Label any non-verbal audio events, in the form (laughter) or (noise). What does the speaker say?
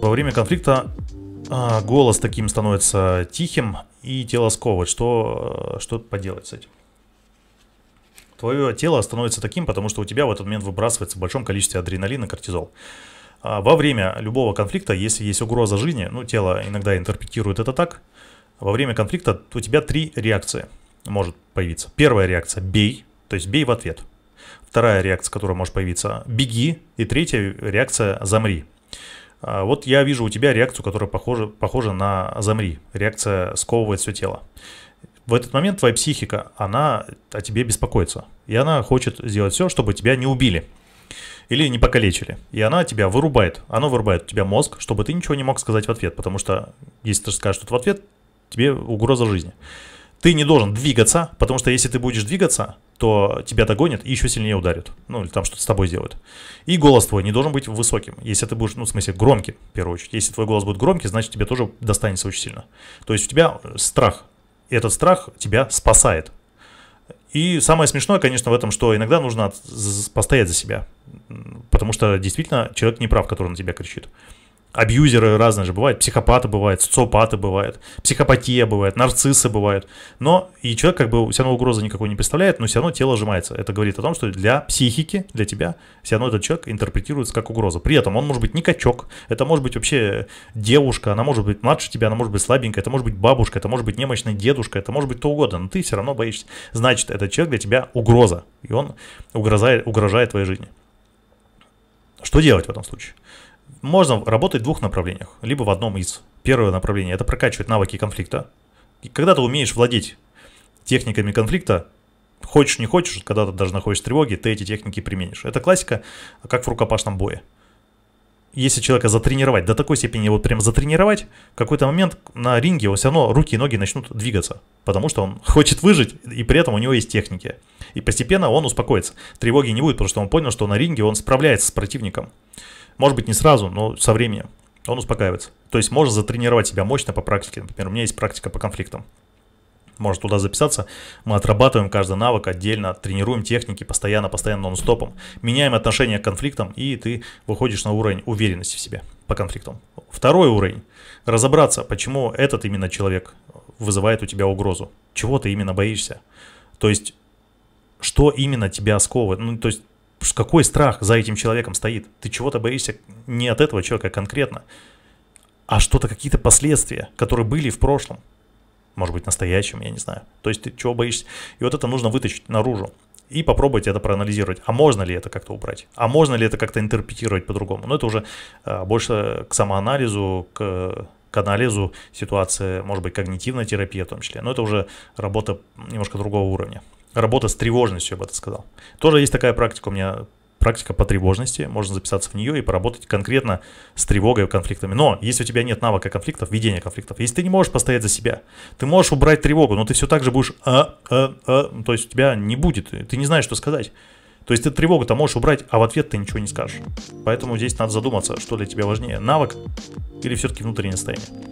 Во время конфликта а, голос таким становится тихим и тело сковывает. Что, э, что поделать с этим? Твое тело становится таким, потому что у тебя в этот момент выбрасывается в большом количестве адреналина, кортизол. А, во время любого конфликта, если есть угроза жизни, ну, тело иногда интерпретирует это так, во время конфликта у тебя три реакции может появиться. Первая реакция – бей, то есть бей в ответ – Вторая реакция, которая может появиться – беги. И третья реакция – замри. А, вот я вижу у тебя реакцию, которая похожа, похожа на замри. Реакция сковывает все тело. В этот момент твоя психика, она о тебе беспокоится. И она хочет сделать все, чтобы тебя не убили. Или не покалечили. И она тебя вырубает. Она вырубает у тебя мозг, чтобы ты ничего не мог сказать в ответ. Потому что если ты скажешь что-то в ответ, тебе угроза жизни. Ты не должен двигаться, потому что если ты будешь двигаться, то тебя догонят и еще сильнее ударят. Ну, или там что-то с тобой сделают. И голос твой не должен быть высоким. Если ты будешь, ну, в смысле, громким, в первую очередь. Если твой голос будет громкий, значит, тебе тоже достанется очень сильно. То есть у тебя э, страх. И этот страх тебя спасает. И самое смешное, конечно, в этом, что иногда нужно постоять за себя. Потому что действительно человек не прав, который на тебя кричит абьюзеры разные же бывают, психопаты бывают, социопаты бывают, психопатия бывает, нарциссы бывают, но и человек как бы все равно угрозы никакой не представляет, но все равно тело сжимается. Это говорит о том, что для психики, для тебя, все равно этот человек интерпретируется как угроза. При этом он может быть не качок, это может быть вообще девушка, она может быть младше тебя, она может быть слабенькая, это может быть бабушка, это может быть немощная дедушка, это может быть то угодно, но ты все равно боишься. Значит, этот человек для тебя угроза, и он угрожает, угрожает твоей жизни. Что делать в этом случае? можно работать в двух направлениях, либо в одном из. Первое направление – это прокачивать навыки конфликта. И когда ты умеешь владеть техниками конфликта, хочешь не хочешь, когда ты даже находишь тревоги, ты эти техники применишь. Это классика, как в рукопашном бое. Если человека затренировать, до такой степени его прям затренировать, в какой-то момент на ринге его все равно руки и ноги начнут двигаться, потому что он (laughs) хочет выжить, и при этом у него есть техники. И постепенно он успокоится. Тревоги не будет, потому что он понял, что на ринге он справляется с противником. Может быть, не сразу, но со временем он успокаивается. То есть можно затренировать себя мощно по практике. Например, у меня есть практика по конфликтам. Можно туда записаться. Мы отрабатываем каждый навык отдельно, тренируем техники постоянно, постоянно нон-стопом. Меняем отношение к конфликтам, и ты выходишь на уровень уверенности в себе по конфликтам. Второй уровень. Разобраться, почему этот именно человек вызывает у тебя угрозу. Чего ты именно боишься. То есть, что именно тебя сковывает. Ну, то есть, какой страх за этим человеком стоит? Ты чего-то боишься не от этого человека а конкретно, а что-то, какие-то последствия, которые были в прошлом, может быть, настоящем, я не знаю. То есть ты чего боишься? И вот это нужно вытащить наружу и попробовать это проанализировать. А можно ли это как-то убрать? А можно ли это как-то интерпретировать по-другому? Но ну, это уже а, больше к самоанализу, к к анализу ситуации, может быть, когнитивная терапия в том числе, но это уже работа немножко другого уровня. Работа с тревожностью, я бы это сказал. Тоже есть такая практика у меня, практика по тревожности. Можно записаться в нее и поработать конкретно с тревогой и конфликтами. Но если у тебя нет навыка конфликтов, ведения конфликтов, если ты не можешь постоять за себя, ты можешь убрать тревогу, но ты все так же будешь а, а, а, то есть у тебя не будет, ты не знаешь, что сказать. То есть ты тревогу-то можешь убрать, а в ответ ты ничего не скажешь. Поэтому здесь надо задуматься, что для тебя важнее, навык или все-таки внутреннее состояние.